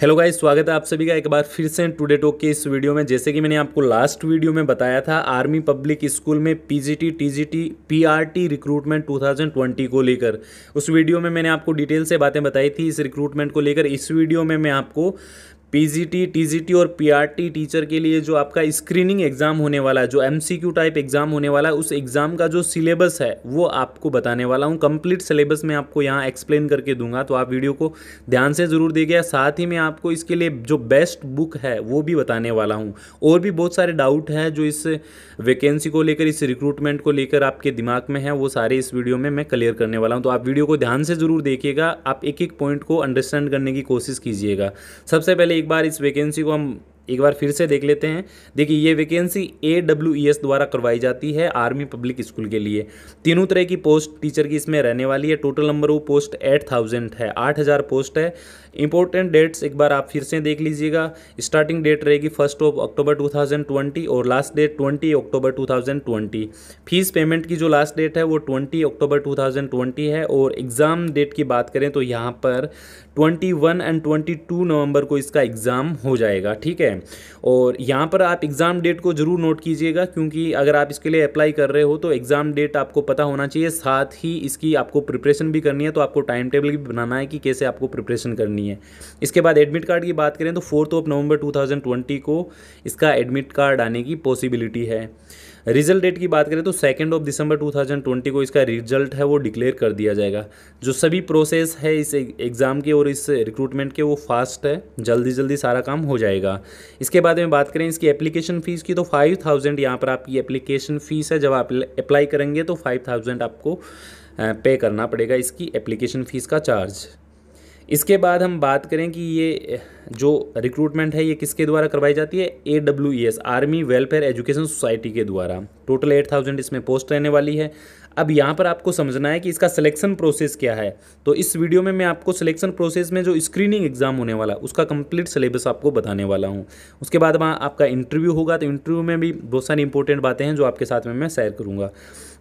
hello guys स्वागत है आप सभी का एक बार फिर से टुडे टॉक के इस वीडियो में जैसे कि मैंने आपको लास्ट वीडियो में बताया था आर्मी पब्लिक स्कूल में पीजीटी टीजीटी पीआरटी रिक्रूटमेंट 2020 को लेकर उस वीडियो में मैंने आपको डिटेल से बातें बताई थी इस रिक्रूटमेंट को लेकर इस वीडियो में मैं आपको पीजीटी टीजीटी और पीआरटी टीचर के लिए जो आपका स्क्रीनिंग एग्ज़ाम होने वाला है जो एमसीक्यू टाइप एग्ज़ाम होने वाला है उस एग्ज़ाम का जो सिलेबस है वो आपको बताने वाला हूँ कंप्लीट सिलेबस मैं आपको यहाँ एक्सप्लेन करके दूंगा तो आप वीडियो को ध्यान से ज़रूर देखिए साथ ही मैं आपको इसके लिए जो बेस्ट बुक है वो भी बताने वाला हूँ और भी बहुत सारे डाउट हैं जो इस वैकेंसी को लेकर इस रिक्रूटमेंट को लेकर आपके दिमाग में है वो सारे इस वीडियो में मैं क्लियर करने वाला हूँ तो आप वीडियो को ध्यान से ज़रूर देखिएगा आप एक एक पॉइंट को अंडरस्टैंड करने की कोशिश कीजिएगा सबसे पहले एक बार इस वैकेंसी को हम एक बार फिर से देख लेते हैं देखिए ये vacancy A W E S द्वारा करवाई जाती है आर्मी पब्लिक स्कूल के लिए तीनों तरह की पोस्ट टीचर की इसमें रहने वाली है टोटल नंबर वो पोस्ट एट थाउजेंड है आठ हज़ार पोस्ट है इंपॉर्टेंट डेट्स एक बार आप फिर से देख लीजिएगा स्टार्टिंग डेट रहेगी फर्स्ट ऑफ अक्टूबर ट्वेंटी और last date twenty October two thousand twenty fees payment की जो लास्ट डेट है वो ट्वेंटी अक्टूबर ट्वेंटी है और एग्ज़ाम डेट की बात करें तो यहाँ पर twenty one and twenty two November को इसका एग्ज़ाम हो जाएगा ठीक है और यहाँ पर आप एग्ज़ाम डेट को ज़रूर नोट कीजिएगा क्योंकि अगर आप इसके लिए अप्लाई कर रहे हो तो एग्ज़ाम डेट आपको पता होना चाहिए साथ ही इसकी आपको प्रिपरेशन भी करनी है तो आपको टाइम टेबल भी बनाना है कि कैसे आपको प्रिपरेशन करनी है इसके बाद एडमिट कार्ड की बात करें तो फोर्थ ऑफ नवंबर टू को इसका एडमिट कार्ड आने की पॉसिबिलिटी है रिजल्ट डेट की बात करें तो सेकेंड ऑफ दिसंबर 2020 को इसका रिजल्ट है वो डिक्लेयर कर दिया जाएगा जो सभी प्रोसेस है इस एग्ज़ाम के और इस रिक्रूटमेंट के वो फास्ट है जल्दी जल्दी सारा काम हो जाएगा इसके बाद में बात करें इसकी एप्लीकेशन फ़ीस की तो फाइव थाउजेंड यहाँ पर आपकी एप्लीकेशन फ़ीस है जब आप अप्लाई करेंगे तो फाइव थाउजेंड आपको पे करना पड़ेगा इसकी एप्लीकेशन फ़ीस का चार्ज इसके बाद हम बात करें कि ये जो रिक्रूटमेंट है ये किसके द्वारा करवाई जाती है A W E S army welfare education society के द्वारा टोटल एट थाउजेंड इसमें पोस्ट रहने वाली है अब यहाँ पर आपको समझना है कि इसका सिलेक्शन प्रोसेस क्या है तो इस वीडियो में मैं आपको सिलेक्शन प्रोसेस में जो स्क्रीनिंग एग्जाम होने वाला उसका कंप्लीट सिलेबस आपको बताने वाला हूँ उसके बाद वहाँ आपका इंटरव्यू होगा तो इंटरव्यू में भी बहुत सारी इंपॉर्टेंट बातें हैं जो आपके साथ में मैं शेयर करूँगा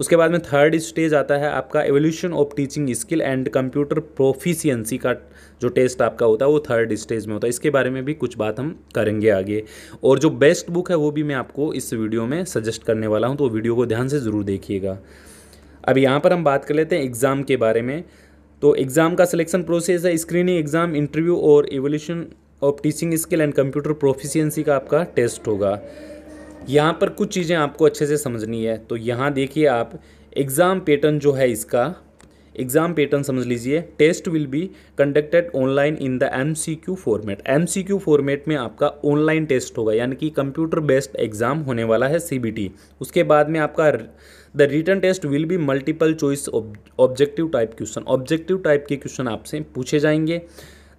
उसके बाद में थर्ड स्टेज आता है आपका evaluation of teaching skill and computer proficiency का जो टेस्ट आपका होता है वो थर्ड स्टेज में होता है इसके बारे में भी कुछ बात हम करेंगे आगे और जो बेस्ट बुक है वो भी मैं आपको इस वीडियो में सजेस्ट करने वाला हूँ तो वीडियो को ध्यान से ज़रूर देखिएगा अब यहाँ पर हम बात कर लेते हैं एग्ज़ाम के बारे में तो एग्ज़ाम का सिलेक्शन प्रोसेस है स्क्रीनिंग एग्ज़ाम इंटरव्यू और evaluation of teaching skill and computer proficiency का आपका टेस्ट होगा यहाँ पर कुछ चीज़ें आपको अच्छे से समझनी है तो यहाँ देखिए आप एग्ज़ाम पैटर्न जो है इसका एग्ज़ाम पैटर्न समझ लीजिए test will be conducted online in the M C Q format M C Q format में आपका ऑनलाइन टेस्ट होगा यानी कि कंप्यूटर बेस्ड एग्ज़ाम होने वाला है सी बी टी उसके बाद में आपका the written test will be multiple choice objective type question objective type के क्वेश्चन आपसे पूछे जाएंगे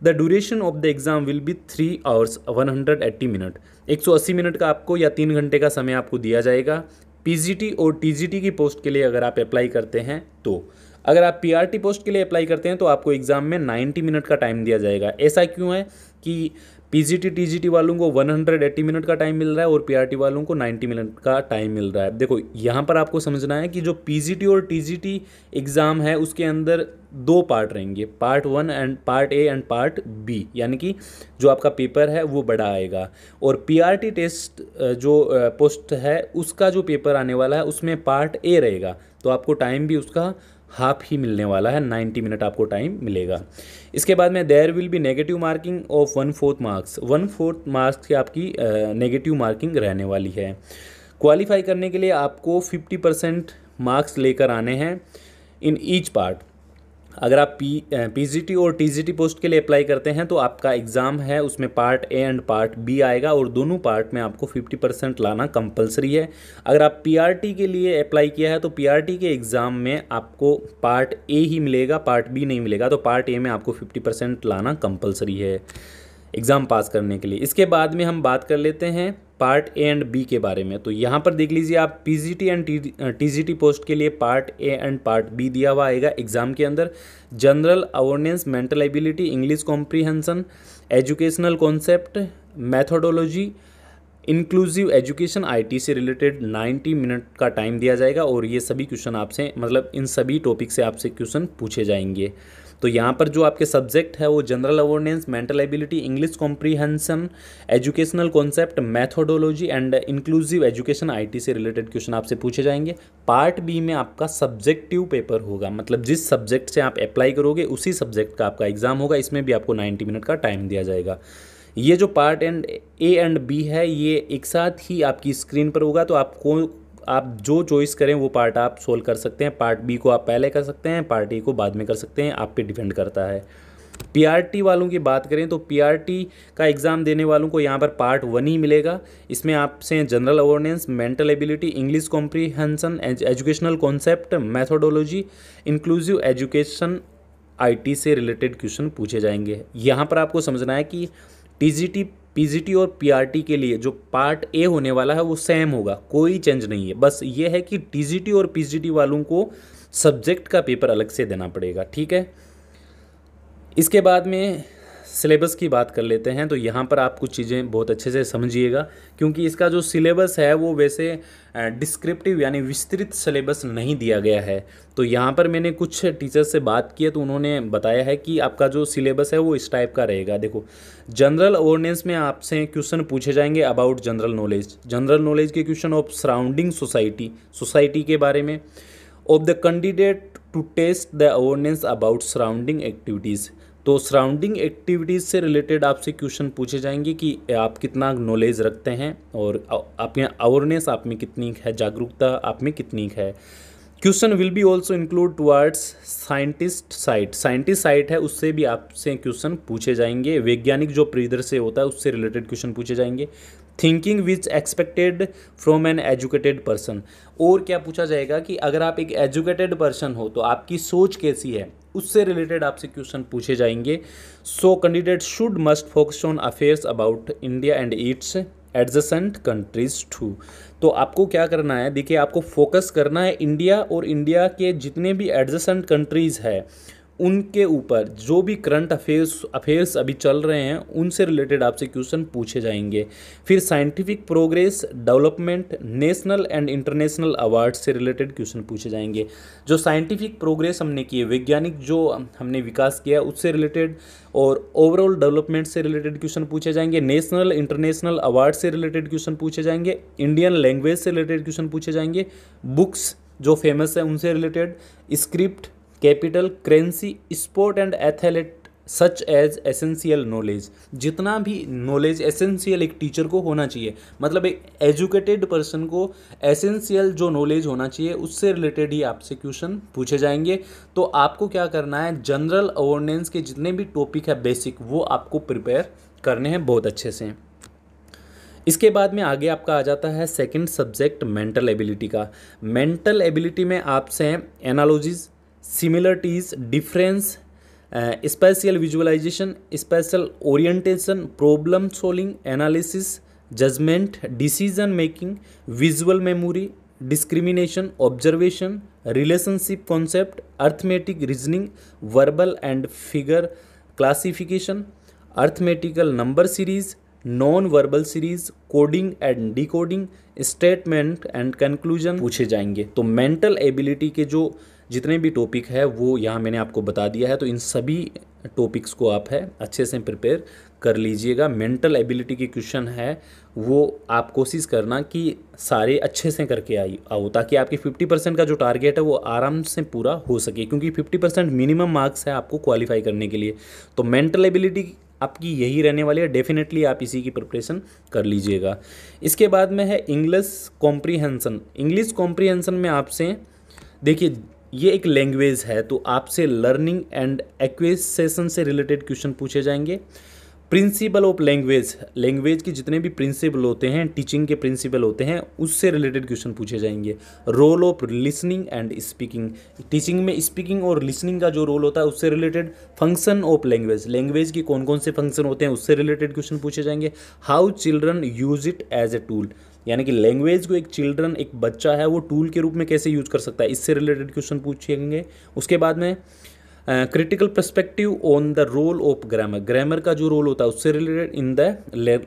the duration of the exam will be three hours one hundred eighty minute एक सौ अस्सी मिनट का आपको या तीन घंटे का समय आपको दिया जाएगा पीजीटी और टीजीटी की पोस्ट के लिए अगर आप अप्लाई करते हैं तो अगर आप पीआरटी पोस्ट के लिए अप्लाई करते हैं तो आपको एग्ज़ाम में नाइन्टी मिनट का टाइम दिया जाएगा ऐसा क्यों है कि पीजीटी टीजीटी वालों को 180 मिनट का टाइम मिल रहा है और पीआरटी वालों को 90 मिनट का टाइम मिल रहा है देखो यहाँ पर आपको समझना है कि जो पीजीटी और टीजीटी एग्ज़ाम है उसके अंदर दो पार्ट रहेंगे part one and part A and part B यानी कि जो आपका पेपर है वो बड़ा आएगा और पीआरटी टेस्ट जो पोस्ट है उसका जो पेपर आने वाला है उसमें पार्ट ए रहेगा तो आपको टाइम भी उसका हाफ ही मिलने वाला है 90 मिनट आपको टाइम मिलेगा इसके बाद में there will be negative marking of one fourth marks one fourth marks की आपकी नेगेटिव मार्किंग रहने वाली है क्वालिफाई करने के लिए आपको 50 परसेंट मार्क्स लेकर आने हैं इन ईच पार्ट अगर आप पी पीजीटी और टीजीटी पोस्ट के लिए अप्लाई करते हैं तो आपका एग्ज़ाम है उसमें part A and part B आएगा और दोनों पार्ट में आपको 50 परसेंट लाना कंपलसरी है अगर आप पीआरटी के लिए अप्लाई किया है तो पीआरटी के एग्ज़ाम में आपको पार्ट ए ही मिलेगा पार्ट बी नहीं मिलेगा तो पार्ट ए में आपको 50 लाना कंपलसरी है एग्ज़ाम पास करने के लिए इसके बाद में हम बात कर लेते हैं पार्ट ए एंड बी के बारे में तो यहाँ पर देख लीजिए आप पीजीटी एंड टीजीटी पोस्ट के लिए part A and part B दिया हुआ आएगा एग्जाम के अंदर general awareness mental ability English comprehension educational concept methodology inclusive education IT से रिलेटेड 90 मिनट का टाइम दिया जाएगा और ये सभी क्वेश्चन आपसे मतलब इन सभी टॉपिक से आपसे क्वेश्चन पूछे जाएंगे तो यहाँ पर जो आपके सब्जेक्ट है वो general awareness mental ability English comprehension educational concept methodology and inclusive education IT से रिलेटेड क्वेश्चन आपसे पूछे जाएंगे पार्ट बी में आपका सब्जेक्टिव पेपर होगा मतलब जिस सब्जेक्ट से आप अप्लाई करोगे उसी सब्जेक्ट का आपका एग्जाम होगा इसमें भी आपको नाइन्टी मिनट का टाइम दिया जाएगा ये जो part and A and B है ये एक साथ ही आपकी स्क्रीन पर होगा तो आपको आप जो चॉइस करें वो पार्ट आप सोल्व कर सकते हैं पार्ट बी को आप पहले कर सकते हैं पार्ट ए को बाद में कर सकते हैं आप पे डिपेंड करता है पीआरटी वालों की बात करें तो पीआरटी का एग्ज़ाम देने वालों को यहाँ पर पार्ट वन ही मिलेगा इसमें आपसे general awareness mental ability English comprehension educational concept methodology inclusive education IT से रिलेटेड क्वेश्चन पूछे जाएंगे यहाँ पर आपको समझना है कि टी पी और पी के लिए जो पार्ट ए होने वाला है वो सेम होगा कोई चेंज नहीं है बस ये है कि टी और पी वालों को सब्जेक्ट का पेपर अलग से देना पड़ेगा ठीक है इसके बाद में सिलेबस की बात कर लेते हैं तो यहाँ पर आप कुछ चीज़ें बहुत अच्छे से समझिएगा क्योंकि इसका जो सिलेबस है वो वैसे डिस्क्रिप्टिव यानी विस्तृत सिलेबस नहीं दिया गया है तो यहाँ पर मैंने कुछ टीचर्स से बात की है तो उन्होंने बताया है कि आपका जो सिलेबस है वो इस टाइप का रहेगा देखो जनरल अवेयरनेस में आपसे क्वेश्चन पूछे जाएंगे about general knowledge general knowledge के question of surrounding society society के बारे में of the candidate to test the awareness about surrounding activities तो सराउंडिंग एक्टिविटीज़ से रिलेटेड आपसे क्वेश्चन पूछे जाएंगे कि आप कितना नॉलेज रखते हैं और आप यहाँ अवेयरनेस आप में कितनी है जागरूकता आप में कितनी है question will be also include towards scientist site scientist site है उससे भी आपसे क्वेश्चन पूछे जाएंगे वैज्ञानिक जो परिदृश्य होता है उससे रिलेटेड क्वेश्चन पूछे जाएंगे thinking which expected from an educated person और क्या पूछा जाएगा कि अगर आप एक एजुकेटेड पर्सन हो तो आपकी सोच कैसी है उससे रिलेटेड आपसे क्वेश्चन पूछे जाएंगे so candidate should must focus on affairs about India and its adjacent countries too तो आपको क्या करना है देखिए आपको फोकस करना है इंडिया और इंडिया के जितने भी एडजसेंट कंट्रीज़ है उनके ऊपर जो भी करंट अफेयर्स अफेयर्स अभी चल रहे हैं उनसे रिलेटेड आपसे क्वेश्चन पूछे जाएंगे फिर scientific progress development national and international award से रिलेटेड क्वेश्चन पूछे जाएंगे जो साइंटिफिक प्रोग्रेस हमने किए वैज्ञानिक जो हमने विकास किया उससे रिलेटेड और ओवरऑल डेवलपमेंट से रिलेटेड क्वेश्चन पूछे जाएंगे नेशनल इंटरनेशनल अवार्ड से रिलेटेड क्वेश्चन पूछे जाएंगे इंडियन लैंग्वेज से रिलेटेड क्वेश्चन पूछे जाएंगे बुक्स जो फेमस है उनसे related script capital currency sport and athlete such as essential knowledge जितना भी नॉलेज एसेंशियल एक टीचर को होना चाहिए मतलब एक एजुकेटेड पर्सन को एसेंशियल जो नॉलेज होना चाहिए उससे रिलेटेड ही आपसे क्वेश्चन पूछे जाएंगे तो आपको क्या करना है जनरल अवेयरनेस के जितने भी टॉपिक है बेसिक वो आपको प्रिपेयर करने हैं बहुत अच्छे से इसके बाद में आगे आपका आ जाता है सेकंड सब्जेक्ट मेंटल एबिलिटी का मेंटल एबिलिटी में आपसे analogies similarities difference spatial visualization spatial orientation problem solving analysis judgement decision making visual memory discrimination observation relationship concept arithmetic reasoning verbal and figure classification arithmetical number series non verbal series coding and decoding statement and conclusion पूछे जाएंगे तो mental ability के जो जितने भी topic है वो यहाँ मैंने आपको बता दिया है तो इन सभी टॉपिक्स को आप है अच्छे से प्रिपेयर कर लीजिएगा मेंटल एबिलिटी की क्वेश्चन है वो आप कोशिश करना कि सारे अच्छे से करके आई आओ ताकि आपके 50 परसेंट का जो टारगेट है वो आराम से पूरा हो सके क्योंकि 50 परसेंट मिनिमम मार्क्स है आपको क्वालिफाई करने के लिए तो मेंटल एबिलिटी आपकी यही रहने वाली है डेफिनेटली आप इसी की प्रिपरेशन कर लीजिएगा इसके बाद में है इंग्लिस कॉम्प्रीहेंसन इंग्लिस कॉम्प्रीहेंसन में आपसे देखिए ये एक लैंग्वेज है तो आपसे लर्निंग एंड एक्वेसेशन से रिलेटेड क्वेश्चन पूछे जाएंगे प्रिंसिपल ऑफ लैंग्वेज लैंग्वेज के जितने भी प्रिंसिपल होते हैं टीचिंग के प्रिंसिपल होते हैं उससे रिलेटेड क्वेश्चन पूछे जाएंगे role of listening and speaking teaching में स्पीकिंग और लिसनिंग का जो रोल होता है उससे related function of language language के कौन कौन से फंक्शन होते हैं उससे रिलेटेड क्वेश्चन पूछे जाएंगे how children use it as a tool यानी कि लैंग्वेज को एक चिल्ड्रन एक बच्चा है वो टूल के रूप में कैसे यूज कर सकता है इससे रिलेटेड क्वेश्चन पूछेंगे उसके बाद में critical perspective on the role of grammar grammar का जो रोल होता है उससे related in the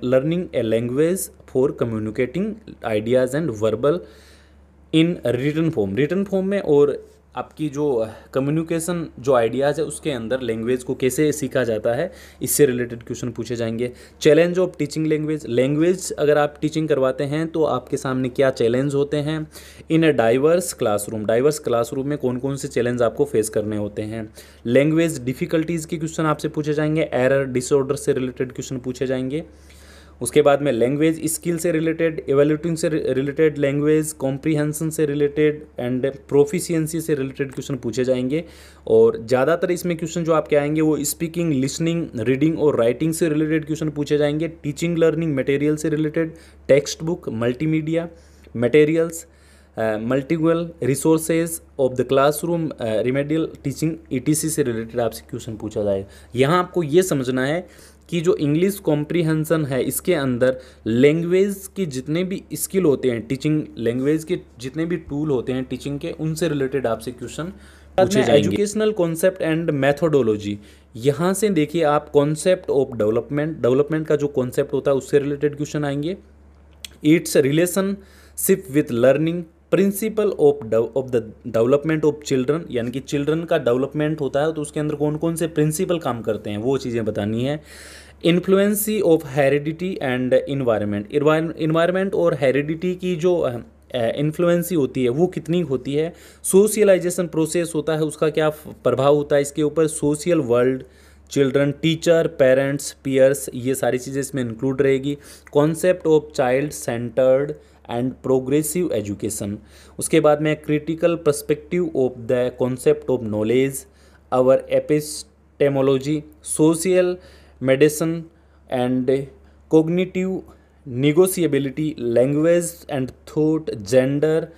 learning a language for communicating ideas and verbal in written form written form में और आपकी जो कम्युनिकेशन जो आइडियाज़ है उसके अंदर लैंग्वेज को कैसे सीखा जाता है इससे रिलेटेड क्वेश्चन पूछे जाएंगे challenge of teaching language language अगर आप टीचिंग करवाते हैं तो आपके सामने क्या चैलेंज होते हैं in a diverse classroom diverse classroom में कौन कौन से चैलेंज आपको फेस करने होते हैं लैंग्वेज डिफ़िकल्टीज़ के क्वेश्चन आपसे पूछे जाएंगे एरर डिसऑर्डर से रिलेटेड क्वेश्चन पूछे जाएंगे उसके बाद में लैंग्वेज स्किल से रिलेटेड एवेल्यूटिंग से रिलेटेड लैंग्वेज कॉम्प्रीहेंसन से रिलेटेड एंड प्रोफिशियंसी से रिलेटेड क्वेश्चन पूछे जाएंगे और ज़्यादातर इसमें क्वेश्चन जो आपके आएंगे वो स्पीकिंग लिसनिंग रीडिंग और राइटिंग से रिलेटेड क्वेश्चन पूछे जाएंगे टीचिंग लर्निंग मटेरियल से related text book multimedia materials multilingual resources of the classroom remedial teaching सी से रिलेटेड आपसे क्वेश्चन पूछा जाएगा यहाँ आपको ये समझना है कि जो इंग्लिश कॉम्प्रीहेंसन है इसके अंदर लैंग्वेज के जितने भी स्किल होते हैं टीचिंग लैंग्वेज के जितने भी टूल होते हैं टीचिंग के उनसे रिलेटेड आपसे क्वेश्चन पूछे जाएंगे एजुकेशनल कॉन्सेप्ट एंड मैथोडोलॉजी यहाँ से देखिए आप कॉन्सेप्ट ऑफ डेवलपमेंट डेवलपमेंट का जो कॉन्सेप्ट होता है उससे रिलेटेड क्वेश्चन आएंगे it's relationship with learning principle of of the development of children यानी कि चिल्ड्रन का डेवलपमेंट होता है तो उसके अंदर कौन कौन से प्रिंसिपल काम करते हैं वो चीज़ें बतानी है influence of heredity and environment environment और हेरिडिटी की जो इन्फ्लुएंसी होती है वो कितनी होती है सोशलाइजेशन प्रोसेस होता है उसका क्या प्रभाव होता है इसके ऊपर social world children teacher parents peers ये सारी चीज़ें इसमें इंक्लूड रहेगी concept of child centred and progressive education उसके बाद में critical perspective of the concept of knowledge our epistemology social medicine and cognitive negotiability language and thought gender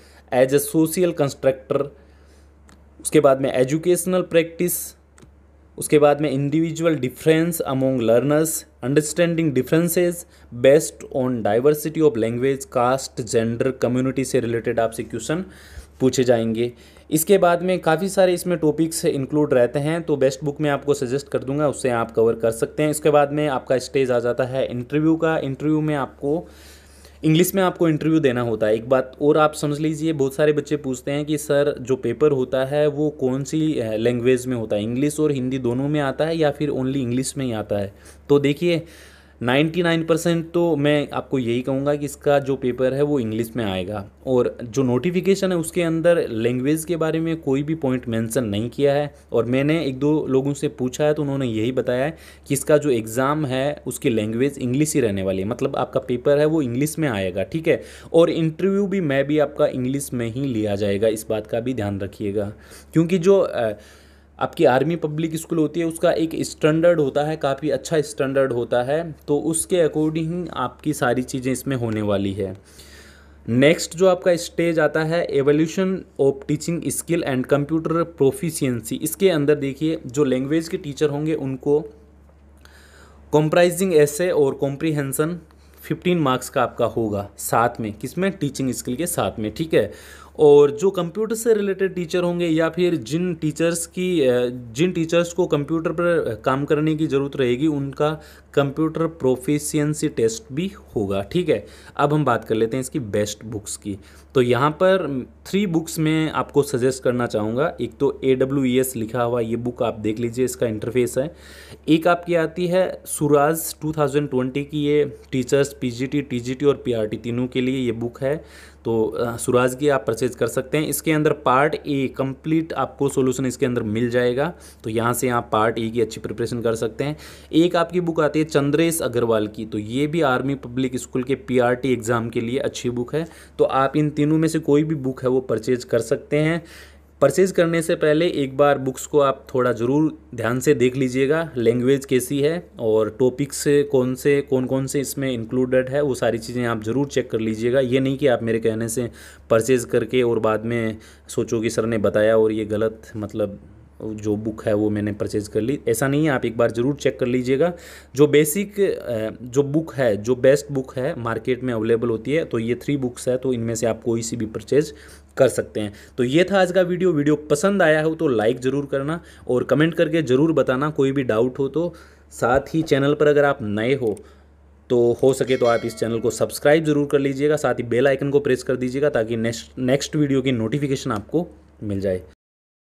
as a social constructor उसके बाद में एजुकेशनल प्रैक्टिस उसके बाद में individual difference among learners understanding differences based on diversity of language caste gender community से related आपसे question पूछे जाएंगे इसके बाद में काफ़ी सारे इसमें टॉपिक्स इंक्लूड रहते हैं तो बेस्ट बुक में आपको सजेस्ट कर दूंगा उससे आप कवर कर सकते हैं इसके बाद में आपका स्टेज आ जाता है इंटरव्यू का इंटरव्यू में आपको इंग्लिश में आपको इंटरव्यू देना होता है एक बात और आप समझ लीजिए बहुत सारे बच्चे पूछते हैं कि सर जो पेपर होता है वो कौन सी लैंग्वेज में होता है इंग्लिश और हिंदी दोनों में आता है या फिर ओनली इंग्लिश में ही आता है तो देखिए 99 परसेंट तो मैं आपको यही कहूँगा कि इसका जो पेपर है वो इंग्लिश में आएगा और जो नोटिफिकेशन है उसके अंदर लैंग्वेज के बारे में कोई भी पॉइंट मेंशन नहीं किया है और मैंने एक दो लोगों से पूछा है तो उन्होंने यही बताया है कि इसका जो एग्ज़ाम है उसकी लैंग्वेज इंग्लिश ही रहने वाली है मतलब आपका पेपर है वो इंग्लिश में आएगा ठीक है और इंटरव्यू भी मैं भी आपका इंग्लिश में ही लिया जाएगा इस बात का भी ध्यान रखिएगा क्योंकि जो आपकी आर्मी पब्लिक स्कूल होती है उसका एक स्टैंडर्ड होता है काफ़ी अच्छा स्टैंडर्ड होता है तो उसके अकॉर्डिंग आपकी सारी चीज़ें इसमें होने वाली है नेक्स्ट जो आपका स्टेज आता है evolution of teaching skill and computer proficiency इसके अंदर देखिए जो लैंग्वेज के टीचर होंगे उनको कॉम्प्राइजिंग ऐसे और कॉम्प्रीहेंसन 15 मार्क्स का आपका होगा साथ में किसमें टीचिंग स्किल के साथ में ठीक है और जो कंप्यूटर से रिलेटेड टीचर होंगे या फिर जिन टीचर्स की जिन टीचर्स को कंप्यूटर पर काम करने की ज़रूरत रहेगी उनका कंप्यूटर प्रोफिशियंसी टेस्ट भी होगा ठीक है अब हम बात कर लेते हैं इसकी बेस्ट बुक्स की तो यहाँ पर थ्री बुक्स में आपको सजेस्ट करना चाहूँगा एक तो ए डब्ल्यू ई एस लिखा हुआ ये बुक आप देख लीजिए इसका इंटरफेस है एक आपकी आती है सुराज 2020 की ये टीचर्स पीजीटी टीजीटी और पीआरटी तीनों के लिए ये बुक है तो सुराज की आप परचेज कर सकते हैं इसके अंदर पार्ट ए कंप्लीट आपको सोल्यूशन इसके अंदर मिल जाएगा तो यहाँ से आप पार्ट ए की अच्छी प्रिपरेशन कर सकते हैं एक आपकी बुक आती है है चंद्रेश अग्रवाल की तो ये भी आर्मी पब्लिक स्कूल के पीआरटी एग्ज़ाम के लिए अच्छी बुक है तो आप इन तीनों में से कोई भी बुक है वो परचेज कर सकते हैं परचेज़ करने से पहले एक बार बुक्स को आप थोड़ा ज़रूर ध्यान से देख लीजिएगा लैंग्वेज कैसी है और टॉपिक्स कौन से कौन कौन से इसमें इंक्लूडेड है वो सारी चीज़ें आप ज़रूर चेक कर लीजिएगा ये नहीं कि आप मेरे कहने से परचेज़ करके और बाद में सोचो कि सर ने बताया और ये गलत मतलब जो बुक है वो मैंने परचेज कर ली ऐसा नहीं है आप एक बार ज़रूर चेक कर लीजिएगा जो बेसिक जो बुक है जो बेस्ट बुक है मार्केट में अवेलेबल होती है तो ये थ्री बुक्स है तो इनमें से आप कोई सी भी परचेज कर सकते हैं तो ये था आज का वीडियो वीडियो पसंद आया हो तो लाइक ज़रूर करना और कमेंट करके ज़रूर बताना कोई भी डाउट हो तो साथ ही चैनल पर अगर आप नए हो तो हो सके तो आप इस चैनल को सब्सक्राइब ज़रूर कर लीजिएगा साथ ही बेल आइकन को प्रेस कर दीजिएगा ताकि नेक्स्ट नेक्स्ट वीडियो की नोटिफिकेशन आपको मिल जाए